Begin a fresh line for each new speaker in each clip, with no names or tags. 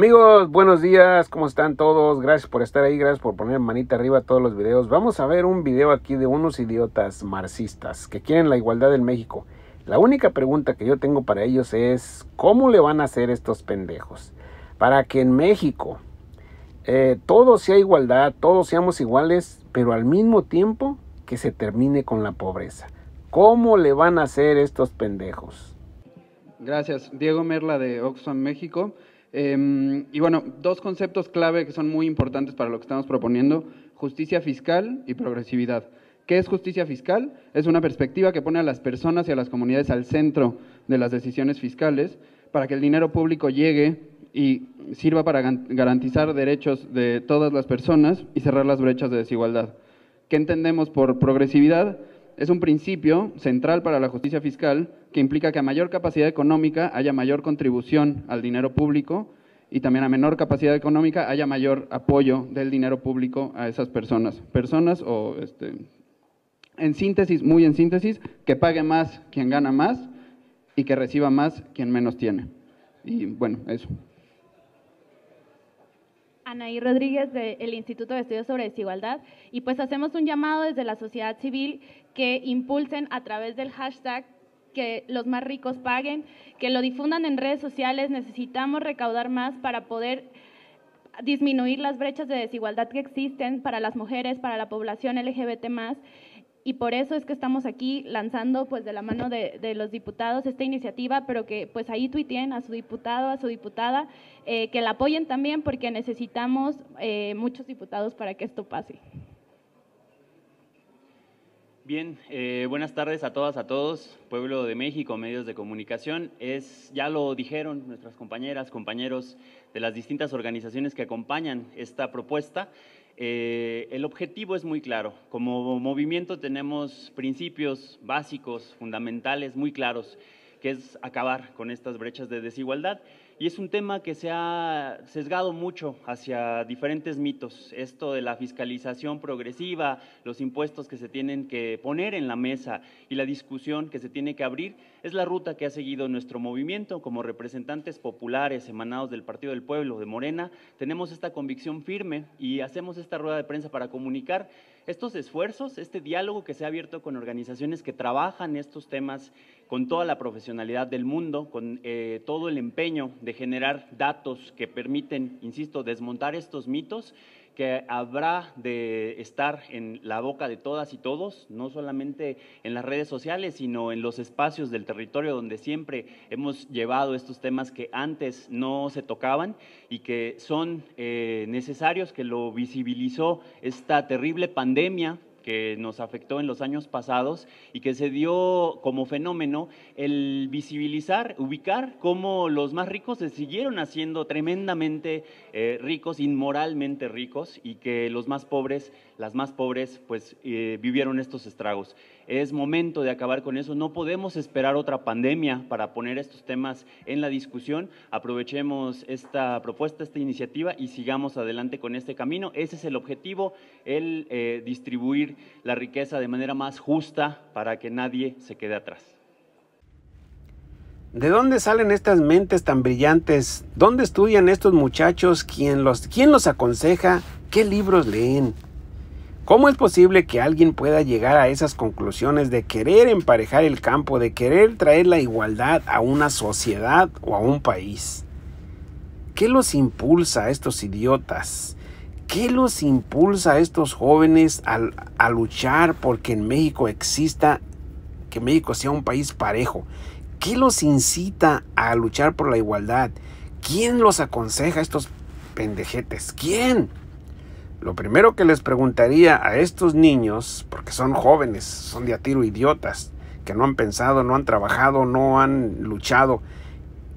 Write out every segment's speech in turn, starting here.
Amigos, buenos días, ¿cómo están todos? Gracias por estar ahí, gracias por poner manita arriba a todos los videos. Vamos a ver un video aquí de unos idiotas marxistas que quieren la igualdad en México. La única pregunta que yo tengo para ellos es, ¿cómo le van a hacer estos pendejos? Para que en México eh, todo sea igualdad, todos seamos iguales, pero al mismo tiempo que se termine con la pobreza. ¿Cómo le van a hacer estos pendejos? Gracias. Diego Merla de Oxfam, México. Em, y bueno, dos conceptos clave que son muy importantes para lo que estamos proponiendo, justicia fiscal y progresividad. ¿Qué es justicia fiscal? Es una perspectiva que pone a las personas y a las comunidades al centro de las decisiones fiscales para que el dinero público llegue y sirva para garantizar derechos de todas las personas y cerrar las brechas de desigualdad. ¿Qué entendemos por progresividad? Es un principio central para la justicia fiscal que implica que a mayor capacidad económica haya mayor contribución al dinero público y también a menor capacidad económica haya mayor apoyo del dinero público a esas personas. Personas o, este, en síntesis, muy en síntesis, que pague más quien gana más y que reciba más quien menos tiene. Y bueno, eso. Anaí Rodríguez del Instituto de Estudios sobre Desigualdad y pues hacemos un llamado desde la sociedad civil que impulsen a través del hashtag que los más ricos paguen, que lo difundan en redes sociales, necesitamos recaudar más para poder disminuir las brechas de desigualdad que existen para las mujeres, para la población LGBT más y por eso es que estamos aquí lanzando pues de la mano de, los diputados esta iniciativa, pero que pues ahí tuiteen a su diputado, a su diputada, eh, que la apoyen también porque necesitamos eh, muchos diputados para que esto pase.
Bien, eh, buenas tardes a todas, a todos, pueblo de México, medios de comunicación. Es, ya lo dijeron nuestras compañeras, compañeros de las distintas organizaciones que acompañan esta propuesta. Eh, el objetivo es muy claro. Como movimiento tenemos principios básicos, fundamentales, muy claros que es acabar con estas brechas de desigualdad. Y es un tema que se ha sesgado mucho hacia diferentes mitos. Esto de la fiscalización progresiva, los impuestos que se tienen que poner en la mesa y la discusión que se tiene que abrir, es la ruta que ha seguido nuestro movimiento como representantes populares emanados del Partido del Pueblo, de Morena. Tenemos esta convicción firme y hacemos esta rueda de prensa para comunicar estos esfuerzos, este diálogo que se ha abierto con organizaciones que trabajan estos temas con toda la profesionalidad del mundo, con eh, todo el empeño de generar datos que permiten, insisto, desmontar estos mitos que habrá de estar en la boca de todas y todos, no solamente en las redes sociales, sino en los espacios del territorio donde siempre hemos llevado estos temas que antes no se tocaban y que son eh, necesarios, que lo visibilizó esta terrible pandemia nos afectó en los años pasados y que se dio como fenómeno el visibilizar, ubicar cómo los más ricos se siguieron haciendo tremendamente eh, ricos, inmoralmente ricos, y que los más pobres, las más pobres, pues eh, vivieron estos estragos. Es momento de acabar con eso. No podemos esperar otra pandemia para poner estos temas en la discusión. Aprovechemos esta propuesta, esta iniciativa y sigamos adelante con este camino. Ese es el objetivo, el eh, distribuir la riqueza de manera más justa para que nadie se quede atrás.
¿De dónde salen estas mentes tan brillantes? ¿Dónde estudian estos muchachos? los, quién los aconseja? ¿Qué libros leen? ¿Cómo es posible que alguien pueda llegar a esas conclusiones de querer emparejar el campo, de querer traer la igualdad a una sociedad o a un país? ¿Qué los impulsa a estos idiotas? ¿Qué los impulsa a estos jóvenes a, luchar porque en México exista, que México sea un país parejo? ¿Qué los incita a luchar por la igualdad? ¿Quién los aconseja a estos pendejetes? ¿Quién? lo primero que les preguntaría a estos niños, porque son jóvenes, son de a tiro idiotas, que no han pensado, no han trabajado, no han luchado,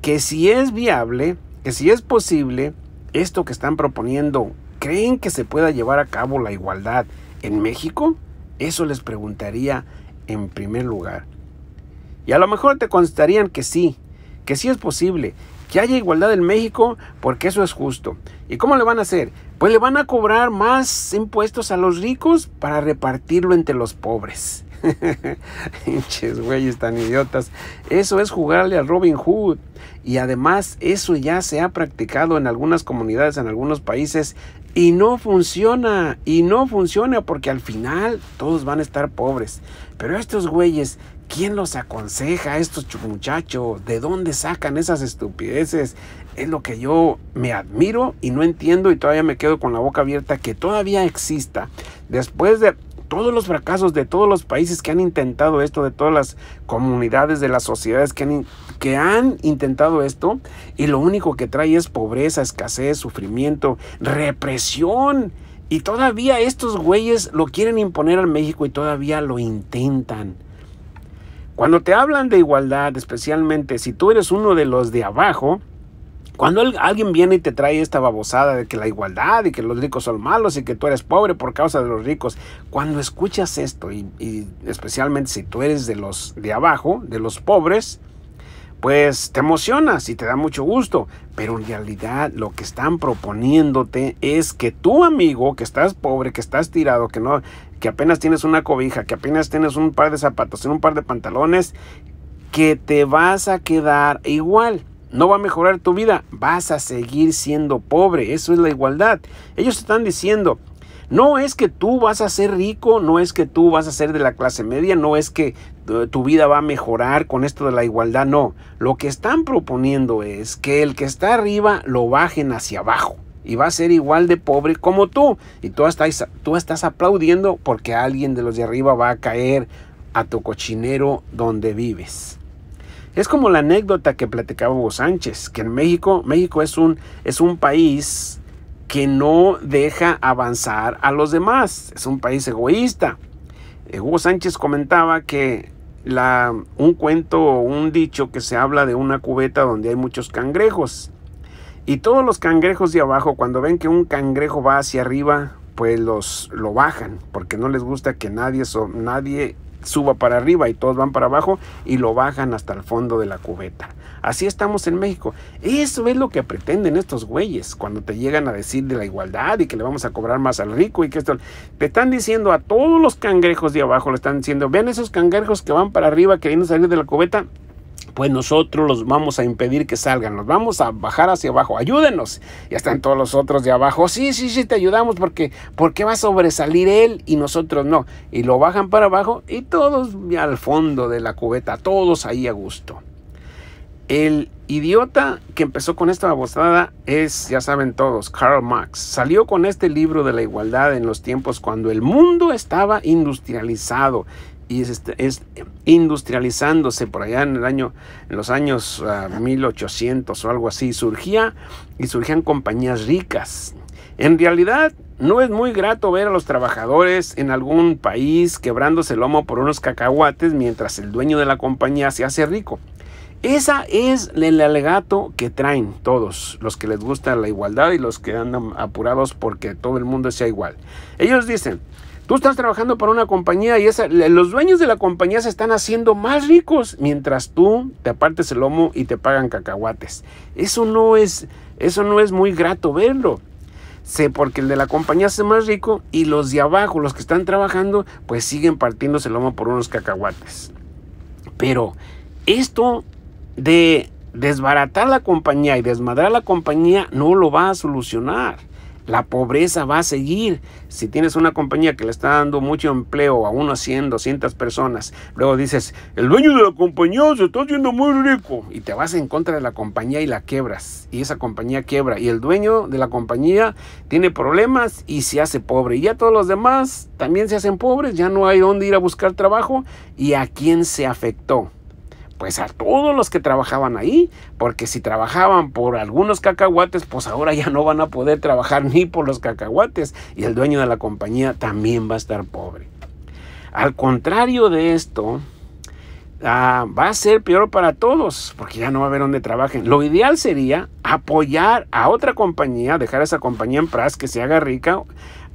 que si es viable, que si es posible, esto que están proponiendo, ¿creen que se pueda llevar a cabo la igualdad en México? Eso les preguntaría en primer lugar. Y a lo mejor te constarían que sí, que sí es posible, que haya igualdad en México porque eso es justo. ¿Y cómo le van a hacer? pues le van a cobrar más impuestos a los ricos para repartirlo entre los pobres. Pinches güeyes tan idiotas. Eso es jugarle al Robin Hood. Y además eso ya se ha practicado en algunas comunidades, en algunos países. Y no funciona. Y no funciona porque al final todos van a estar pobres. Pero estos güeyes ¿Quién los aconseja a estos muchachos? ¿De dónde sacan esas estupideces? es lo que yo me admiro y no entiendo y todavía me quedo con la boca abierta que todavía exista. Después de todos los fracasos de todos los países que han intentado esto, de todas las comunidades, de las sociedades que han, que han intentado esto, y lo único que trae es pobreza, escasez, sufrimiento, represión. Y todavía estos güeyes lo quieren imponer al México y todavía lo intentan. Cuando te hablan de igualdad, especialmente si tú eres uno de los de abajo, cuando alguien viene y te trae esta babosada de que la igualdad y que los ricos son malos y que tú eres pobre por causa de los ricos, cuando escuchas esto y, especialmente si tú eres de los de abajo, de los pobres, pues te emocionas y te da mucho gusto, pero en realidad lo que están proponiéndote es que tu amigo que estás pobre, que estás tirado, que no que apenas tienes una cobija, que apenas tienes un par de zapatos, un par de pantalones, que te vas a quedar igual no va a mejorar tu vida, vas a seguir siendo pobre, eso es la igualdad. Ellos están diciendo, no es que tú vas a ser rico, no es que tú vas a ser de la clase media, no es que eh, tu vida va a mejorar con esto de la igualdad, no. Lo que están proponiendo es que el que está arriba lo bajen hacia abajo y va a ser igual de pobre como tú. Y tú estás, tú estás aplaudiendo porque alguien de los de arriba va a caer a tu cochinero donde vives. Es como la anécdota que platicaba Hugo Sánchez, que en México, México es un, es un país que no deja avanzar a los demás, es un país egoísta. Eh, Hugo Sánchez comentaba que la, un cuento o un dicho que se habla de una cubeta donde hay muchos cangrejos. Y todos los cangrejos de abajo, cuando ven que un cangrejo va hacia arriba, pues los lo bajan, porque no les gusta que nadie, so, nadie suba para arriba y todos van para abajo y lo bajan hasta el fondo de la cubeta. Así estamos en México. Eso es lo que pretenden estos güeyes cuando te llegan a decir de la igualdad y que le vamos a cobrar más al rico y que esto. Te están diciendo a todos los cangrejos de abajo, le están diciendo, vean esos cangrejos que van para arriba queriendo salir de la cubeta, pues nosotros los vamos a impedir que salgan, los vamos a bajar hacia abajo, ayúdenos. Ya están todos los otros de abajo, sí, sí, sí, te ayudamos porque porque va a sobresalir él y nosotros no? Y lo bajan para abajo y todos al fondo de la cubeta, todos ahí a gusto. El idiota que empezó con esta babosada es, ya saben todos, Karl Marx. Salió con este libro de la igualdad en los tiempos cuando el mundo estaba industrializado y este, es, industrializándose por allá en el año en los años 1800 ah, o algo así surgía y surgían compañías ricas en realidad no es muy grato ver a los trabajadores en algún país quebrándose el lomo por unos cacahuates mientras el dueño de la compañía se hace rico esa es el alegato que traen todos los que les gusta la igualdad y los que andan apurados porque todo el mundo sea igual ellos dicen Tú estás trabajando para una compañía y los dueños de la compañía se están haciendo más ricos mientras tú te apartes el lomo y te pagan cacahuates. Eso no es, eso no es muy grato verlo. Sé porque el de la compañía hace más rico y los de abajo, los que están trabajando, pues siguen partiéndose el lomo por unos cacahuates. Pero esto de desbaratar la compañía y desmadrar la compañía no lo va a solucionar. La pobreza va a seguir. Si tienes una compañía que le está dando mucho empleo a unos 100, 200 personas, luego dices, el dueño de la compañía se está haciendo muy rico y te vas en contra de la compañía y la quebras. Y esa compañía quiebra. Y el dueño de la compañía tiene problemas y se hace pobre. Y ya todos los demás también se hacen pobres. Ya no hay dónde ir a buscar trabajo. ¿Y a quién se afectó? pues a todos los que trabajaban ahí, porque si trabajaban por algunos cacahuates, pues ahora ya no van a poder trabajar ni por los cacahuates y el dueño de la compañía también va a estar pobre. Al contrario de esto, ah, va a ser peor para todos, porque ya no va a haber donde trabajen. Lo ideal sería apoyar a otra compañía, dejar a esa compañía en paz, que se haga rica,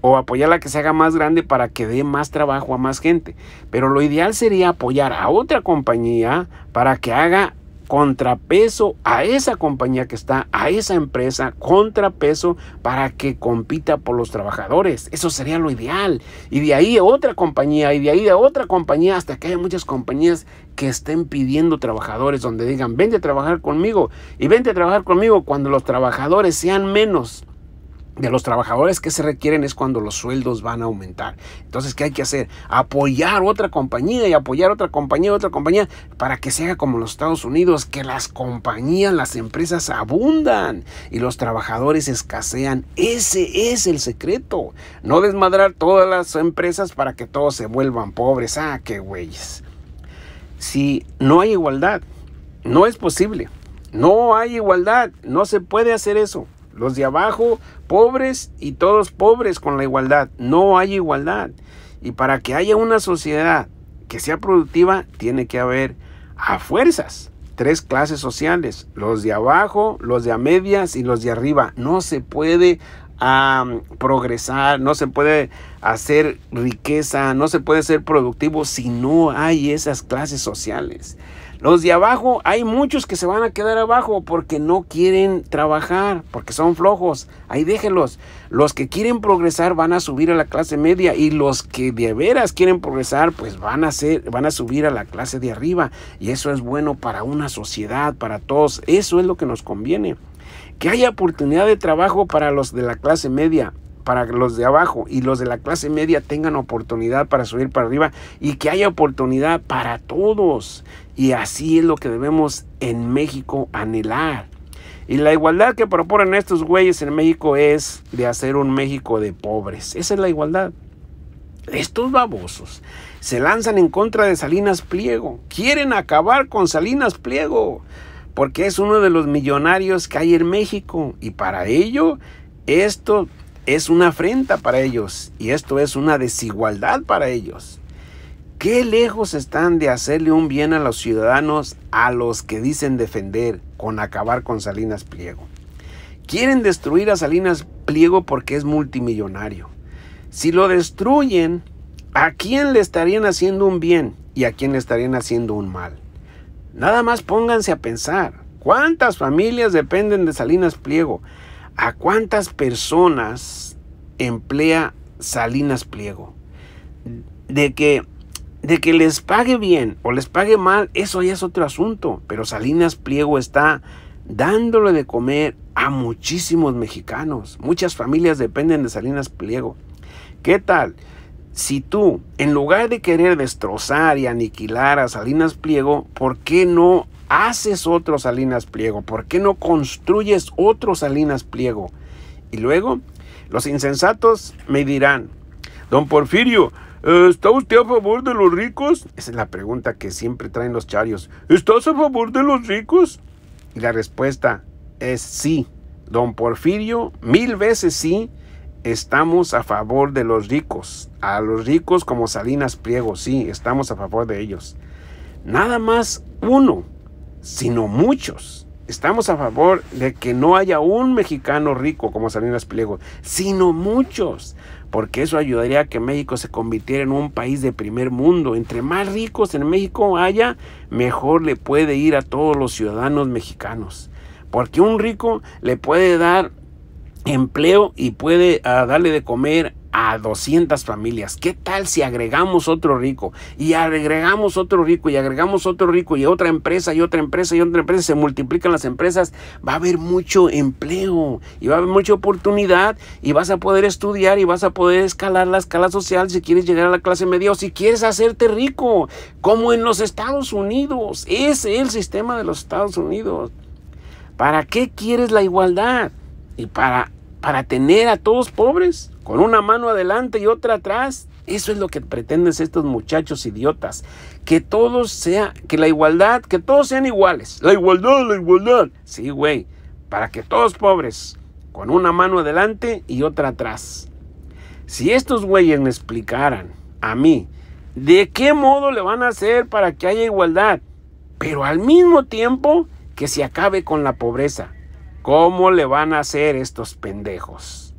o apoyarla que se haga más grande para que dé más trabajo a más gente. Pero lo ideal sería apoyar a otra compañía para que haga contrapeso a esa compañía que está, a esa empresa, contrapeso para que compita por los trabajadores. Eso sería lo ideal. Y de ahí a otra compañía, y de ahí a otra compañía, hasta que haya muchas compañías que estén pidiendo trabajadores, donde digan, vente a trabajar conmigo, y vente a trabajar conmigo cuando los trabajadores sean menos de los trabajadores que se requieren es cuando los sueldos van a aumentar. Entonces, ¿qué hay que hacer? Apoyar otra compañía y apoyar otra compañía, otra compañía, para que sea como los Estados Unidos, que las compañías, las empresas abundan y los trabajadores escasean. Ese es el secreto. No desmadrar todas las empresas para que todos se vuelvan pobres. Ah, qué güeyes. Si no hay igualdad, no es posible. No hay igualdad, no se puede hacer eso. Los de abajo, pobres y todos pobres con la igualdad. No hay igualdad. Y para que haya una sociedad que sea productiva, tiene que haber a fuerzas tres clases sociales. Los de abajo, los de a medias y los de arriba. No se puede progresar, no se puede hacer riqueza, no se puede ser productivo si no hay esas clases sociales. Los de abajo, hay muchos que se van a quedar abajo porque no quieren trabajar, porque son flojos. Ahí déjenlos. Los que quieren progresar van a subir a la clase media y los que de veras quieren progresar, pues van a ser, van a subir a la clase de arriba. Y eso es bueno para una sociedad, para todos. Eso es lo que nos conviene. Que haya oportunidad de trabajo para los de la clase media para los de abajo y los de la clase media tengan oportunidad para subir para arriba y que haya oportunidad para todos. Y así es lo que debemos en México anhelar. Y la igualdad que proponen estos güeyes en México es de hacer un México de pobres. Esa es la igualdad. Estos babosos se lanzan en contra de Salinas Pliego. Quieren acabar con Salinas Pliego. Porque es uno de los millonarios que hay en México. Y para ello, esto es una afrenta para ellos y esto es una desigualdad para ellos. Qué lejos están de hacerle un bien a los ciudadanos a los que dicen defender con acabar con Salinas Pliego. Quieren destruir a Salinas Pliego porque es multimillonario. Si lo destruyen, ¿a quién le estarían haciendo un bien y a quién le estarían haciendo un mal? Nada más pónganse a pensar. ¿Cuántas familias dependen de Salinas Pliego? ¿A cuántas personas emplea Salinas Pliego? De que, de que les pague bien o les pague mal, eso ya es otro asunto. Pero Salinas Pliego está dándole de comer a muchísimos mexicanos. Muchas familias dependen de Salinas Pliego. ¿Qué tal? Si tú, en lugar de querer destrozar y aniquilar a Salinas Pliego, ¿por qué no haces otro Salinas Pliego? ¿Por qué no construyes otro Salinas Pliego? Y luego, los insensatos me dirán, don Porfirio, ¿Está usted a favor de los ricos? Esa es la pregunta que siempre traen los charios. ¿Estás a favor de los ricos? Y la respuesta es sí. Don Porfirio, mil veces sí, estamos a favor de los ricos. A los ricos como Salinas Pliego, sí, estamos a favor de ellos. Nada más uno sino muchos. Estamos a favor de que no haya un mexicano rico como Salinas Pliego, sino muchos, porque eso ayudaría a que México se convirtiera en un país de primer mundo. Entre más ricos en México haya, mejor le puede ir a todos los ciudadanos mexicanos, porque un rico le puede dar empleo y puede ah, darle de comer a 200 familias. ¿Qué tal si agregamos otro rico y agregamos otro rico y agregamos otro rico y otra empresa y otra empresa y otra empresa? Se multiplican las empresas, va a haber mucho empleo y va a haber mucha oportunidad y vas a poder estudiar y vas a poder escalar la escala social si quieres llegar a la clase media o si quieres hacerte rico, como en los Estados Unidos. es el sistema de los Estados Unidos. ¿Para qué quieres la igualdad? Y para para tener a todos pobres, con una mano adelante y otra atrás. Eso es lo que pretenden estos muchachos idiotas, que todos sea, que la igualdad, que todos sean iguales. La igualdad, la igualdad. Sí, güey, para que todos pobres, con una mano adelante y otra atrás. Si estos güeyes me explicaran a mí de qué modo le van a hacer para que haya igualdad, pero al mismo tiempo que se acabe con la pobreza, ¿Cómo le van a hacer estos pendejos?